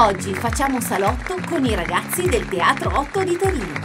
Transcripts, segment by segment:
Oggi facciamo salotto con i ragazzi del Teatro 8 di Torino.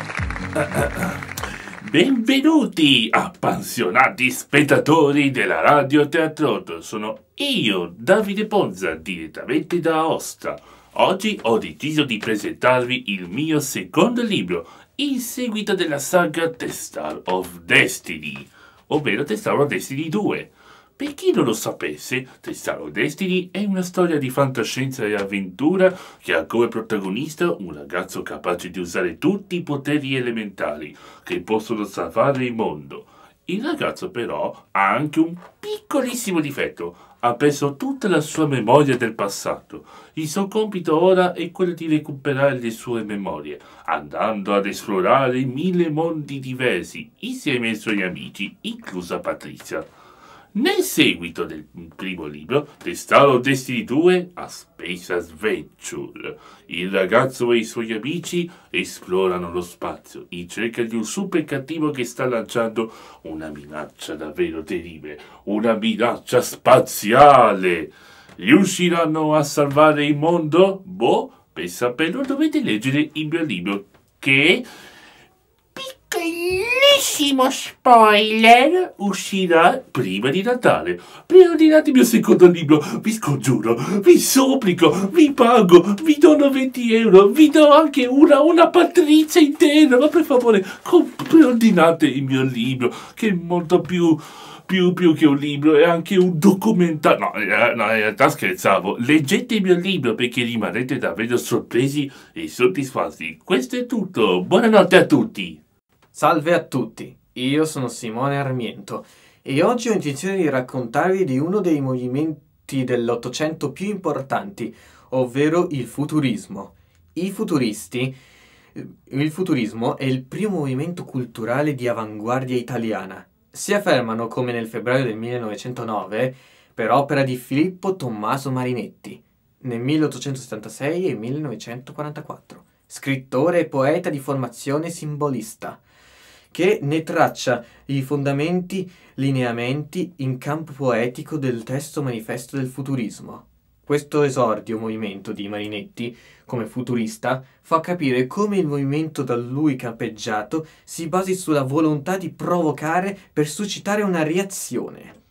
Benvenuti, appassionati spettatori della Radio Teatrotto. Sono io, Davide Ponza, direttamente da Aosta. Oggi ho deciso di presentarvi il mio secondo libro, in seguito della saga The Star of Destiny, ovvero The Star of Destiny 2. Per chi non lo sapesse, Tristano Destiny è una storia di fantascienza e avventura che ha come protagonista un ragazzo capace di usare tutti i poteri elementali che possono salvare il mondo. Il ragazzo però ha anche un piccolissimo difetto, ha perso tutta la sua memoria del passato. Il suo compito ora è quello di recuperare le sue memorie, andando ad esplorare mille mondi diversi insieme ai suoi amici, inclusa Patrizia. Nel seguito del primo libro Destiny 2 a Space Adventure. Il ragazzo e i suoi amici esplorano lo spazio in cerca di un super cattivo che sta lanciando una minaccia davvero terribile, una minaccia spaziale. Riusciranno a salvare il mondo? Boh, per saperlo dovete leggere il mio libro che prossimo spoiler uscirà prima di Natale. Preordinate il mio secondo libro, vi scongiuro, vi supplico, vi pago, vi dono 20 euro, vi do anche una, una patricia intera, ma per favore preordinate il mio libro, che è molto più... Più, più, che un libro, è anche un documentario. No, eh, no, in realtà scherzavo. Leggete il mio libro perché rimarrete davvero sorpresi e soddisfatti. Questo è tutto. Buonanotte a tutti. Salve a tutti, io sono Simone Armiento e oggi ho intenzione di raccontarvi di uno dei movimenti dell'Ottocento più importanti, ovvero il futurismo. I futuristi, il futurismo è il primo movimento culturale di avanguardia italiana. Si affermano come nel febbraio del 1909 per opera di Filippo Tommaso Marinetti, nel 1876 e 1944, scrittore e poeta di formazione simbolista che ne traccia i fondamenti lineamenti in campo poetico del testo manifesto del futurismo. Questo esordio movimento di Marinetti, come futurista, fa capire come il movimento da lui campeggiato si basi sulla volontà di provocare per suscitare una reazione.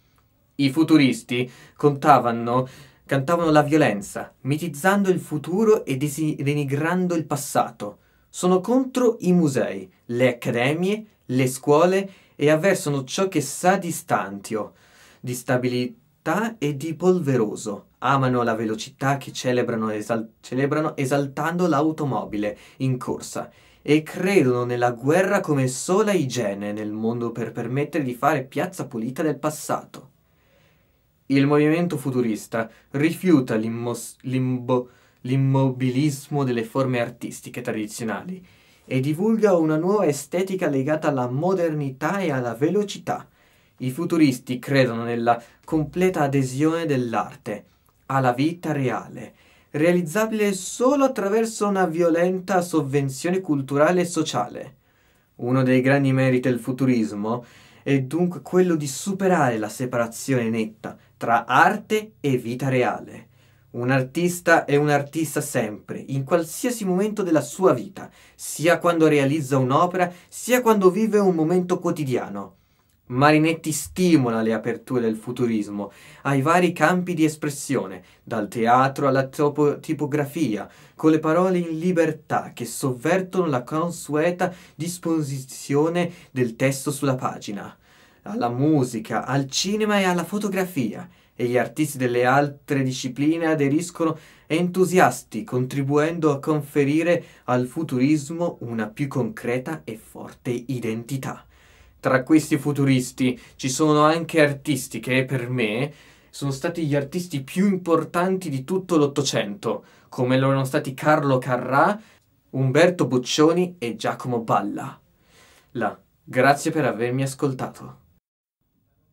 I futuristi contavano, cantavano la violenza, mitizzando il futuro e denigrando il passato, sono contro i musei, le accademie, le scuole e avversano ciò che sa di stantio, di stabilità e di polveroso. Amano la velocità che celebrano, esal- celebrano esaltando l'automobile in corsa e credono nella guerra come sola igiene nel mondo per permettere di fare piazza pulita del passato. Il movimento futurista rifiuta l'imboscata l'immobilismo delle forme artistiche tradizionali e divulga una nuova estetica legata alla modernità e alla velocità. I futuristi credono nella completa adesione dell'arte alla vita reale, realizzabile solo attraverso una violenta sovvenzione culturale e sociale. Uno dei grandi meriti del futurismo è dunque quello di superare la separazione netta tra arte e vita reale un artista è un artista sempre, in qualsiasi momento della sua vita, sia quando realizza un'opera, sia quando vive un momento quotidiano. Marinetti stimola le aperture del futurismo ai vari campi di espressione, dal teatro alla topo- tipografia, con le parole in libertà che sovvertono la consueta disposizione del testo sulla pagina, alla musica, al cinema e alla fotografia e gli artisti delle altre discipline aderiscono entusiasti, contribuendo a conferire al futurismo una più concreta e forte identità. Tra questi futuristi ci sono anche artisti che per me sono stati gli artisti più importanti di tutto l'Ottocento, come lo erano stati Carlo Carrà, Umberto Boccioni e Giacomo Balla. La, grazie per avermi ascoltato.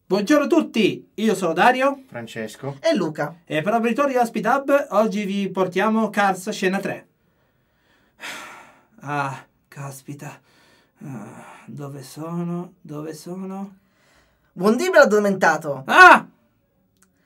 Buongiorno a tutti, io sono Dario, Francesco e Luca. E per apritori di Speed Hub oggi vi portiamo Cars Scena 3. Ah, caspita, ah, dove sono? Dove sono? Buon dì, addormentato! Ah!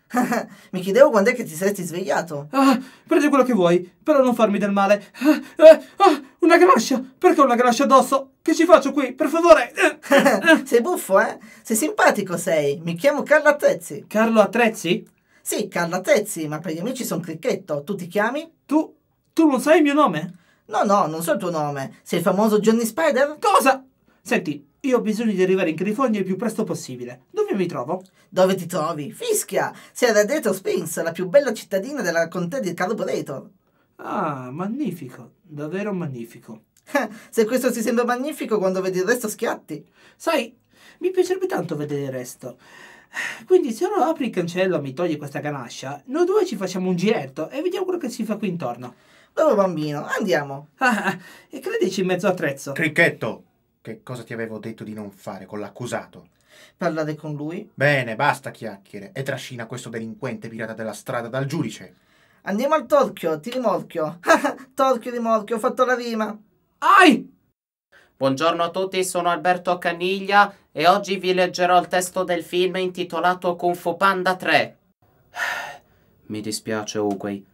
Mi chiedevo quando è che ti saresti svegliato. Ah, prendi quello che vuoi, però non farmi del male. Ah, ah, ah. Una grascia! Perché una grascia addosso? Che ci faccio qui? Per favore! sei buffo, eh? Sei simpatico, sei. Mi chiamo Carlo Attrezzi. Carlo Attrezzi? Sì, Carlo Attrezzi, ma per gli amici sono Cricchetto. Tu ti chiami? Tu... tu non sai il mio nome? No, no, non so il tuo nome. Sei il famoso Johnny Spider? Cosa? Senti, io ho bisogno di arrivare in California il più presto possibile. Dove mi trovo? Dove ti trovi? Fischia! Sei ad Adetro Springs, la più bella cittadina della contea di Carburetor. Ah, magnifico davvero magnifico. Eh, se questo ti sembra magnifico, quando vedi il resto schiatti. Sai, mi piacerebbe tanto vedere il resto. Quindi se ora apri il cancello e mi togli questa ganascia, noi due ci facciamo un giretto e vediamo quello che si fa qui intorno. Bravo oh, bambino, andiamo. Ah, ah, e credici in mezzo attrezzo. Cricchetto, che cosa ti avevo detto di non fare con l'accusato? Parlare con lui? Bene, basta chiacchiere e trascina questo delinquente pirata della strada dal giudice. Andiamo al torchio, ti rimorchio. torchio, rimorchio, ho fatto la rima. Ai! Buongiorno a tutti, sono Alberto Caniglia e oggi vi leggerò il testo del film intitolato Kung Fu Panda 3. Mi dispiace, Uguay.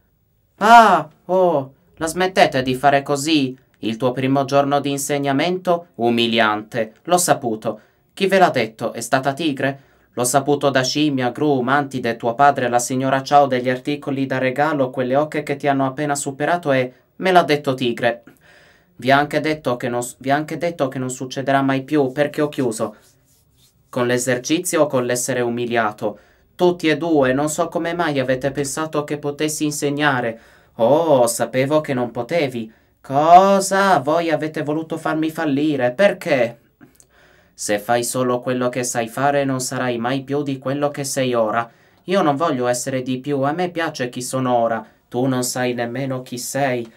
Ah, oh, la smettete di fare così? Il tuo primo giorno di insegnamento? Umiliante, l'ho saputo. Chi ve l'ha detto? È stata Tigre? L'ho saputo da scimmia, gru, mantide, tuo padre, la signora Ciao degli articoli da regalo, quelle ocche che ti hanno appena superato e me l'ha detto tigre. Vi ha anche detto che non, vi ha anche detto che non succederà mai più perché ho chiuso. Con l'esercizio o con l'essere umiliato? Tutti e due, non so come mai avete pensato che potessi insegnare. Oh, sapevo che non potevi. Cosa? Voi avete voluto farmi fallire, perché? Se fai solo quello che sai fare non sarai mai più di quello che sei ora. Io non voglio essere di più, a me piace chi sono ora. Tu non sai nemmeno chi sei.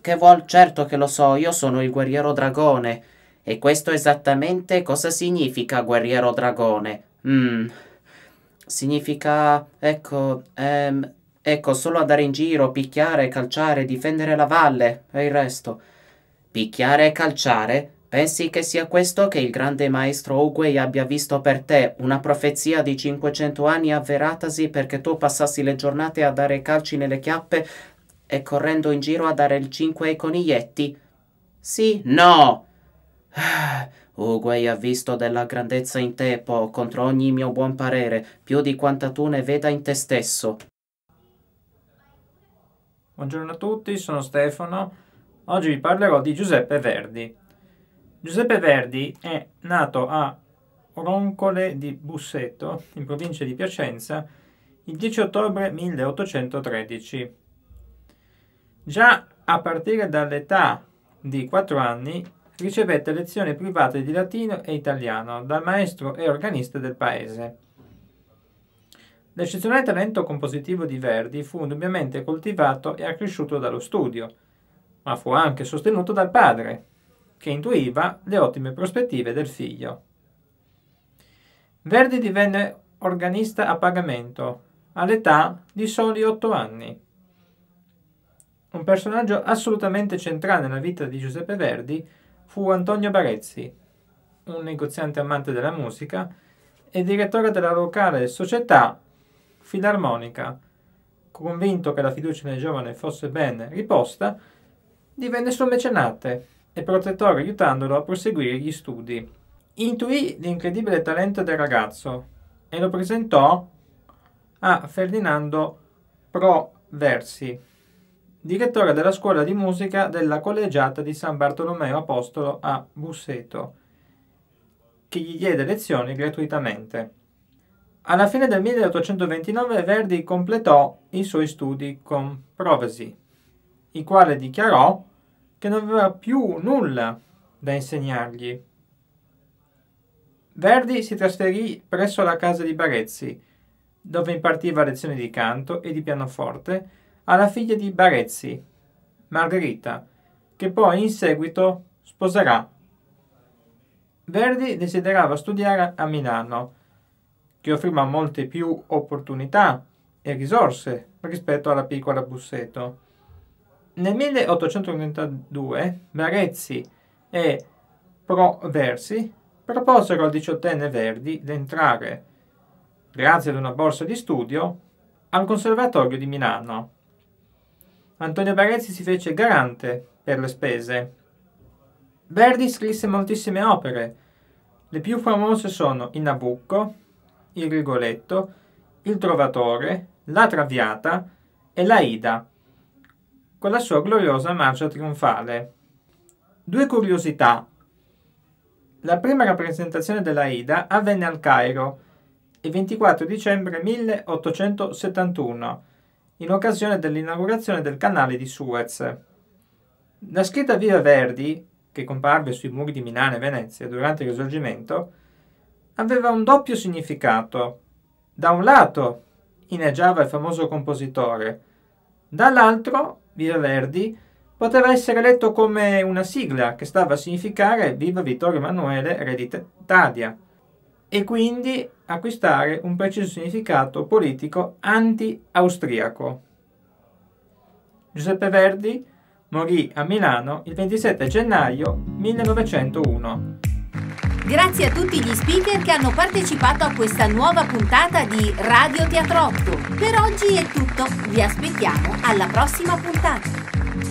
Che vuol certo che lo so, io sono il guerriero dragone. E questo esattamente cosa significa guerriero dragone? Mm. Significa, ecco, ehm, ecco, solo andare in giro, picchiare, calciare, difendere la valle e il resto. Picchiare e calciare? Pensi che sia questo che il grande maestro Uguay abbia visto per te, una profezia di 500 anni avveratasi perché tu passassi le giornate a dare calci nelle chiappe e correndo in giro a dare il 5 ai coniglietti? Sì, no! Uguay ha visto della grandezza in te, Po, contro ogni mio buon parere, più di quanta tu ne veda in te stesso. Buongiorno a tutti, sono Stefano. Oggi vi parlerò di Giuseppe Verdi. Giuseppe Verdi è nato a Roncole di Busseto, in provincia di Piacenza, il 10 ottobre 1813. Già a partire dall'età di 4 anni ricevette lezioni private di latino e italiano dal maestro e organista del paese. L'eccezionale talento compositivo di Verdi fu indubbiamente coltivato e accresciuto dallo studio, ma fu anche sostenuto dal padre, che intuiva le ottime prospettive del figlio. Verdi divenne organista a pagamento all'età di soli otto anni. Un personaggio assolutamente centrale nella vita di Giuseppe Verdi fu Antonio Barezzi, un negoziante amante della musica e direttore della locale società filarmonica. Convinto che la fiducia nel giovane fosse ben riposta, divenne suo mecenate e protettore aiutandolo a proseguire gli studi. Intuì l'incredibile talento del ragazzo e lo presentò a Ferdinando Proversi, direttore della scuola di musica della collegiata di San Bartolomeo Apostolo a Busseto, che gli diede lezioni gratuitamente. Alla fine del 1829 Verdi completò i suoi studi con Provesi, il quale dichiarò che non aveva più nulla da insegnargli. Verdi si trasferì presso la casa di Barezzi, dove impartiva lezioni di canto e di pianoforte alla figlia di Barezzi, Margherita, che poi in seguito sposerà. Verdi desiderava studiare a Milano, che offriva molte più opportunità e risorse rispetto alla piccola Busseto nel 1832 Barezzi e Proversi proposero al diciottenne Verdi di entrare, grazie ad una borsa di studio, al Conservatorio di Milano. Antonio Barezzi si fece garante per le spese. Verdi scrisse moltissime opere. Le più famose sono Il Nabucco, Il Rigoletto, Il Trovatore, La Traviata e La Ida con la sua gloriosa marcia trionfale. Due curiosità. La prima rappresentazione dell'Aida avvenne al Cairo il 24 dicembre 1871, in occasione dell'inaugurazione del canale di Suez. La scritta Viva Verdi, che comparve sui muri di Milano e Venezia durante il Risorgimento, aveva un doppio significato. Da un lato ineggiava il famoso compositore, dall'altro Viva Verdi poteva essere letto come una sigla che stava a significare Viva Vittorio Emanuele Re d'Italia e quindi acquistare un preciso significato politico anti-austriaco. Giuseppe Verdi morì a Milano il 27 gennaio 1901 Grazie a tutti gli speaker che hanno partecipato a questa nuova puntata di Radio Teatro Teatrotto. Per oggi è tutto, vi aspettiamo alla prossima puntata.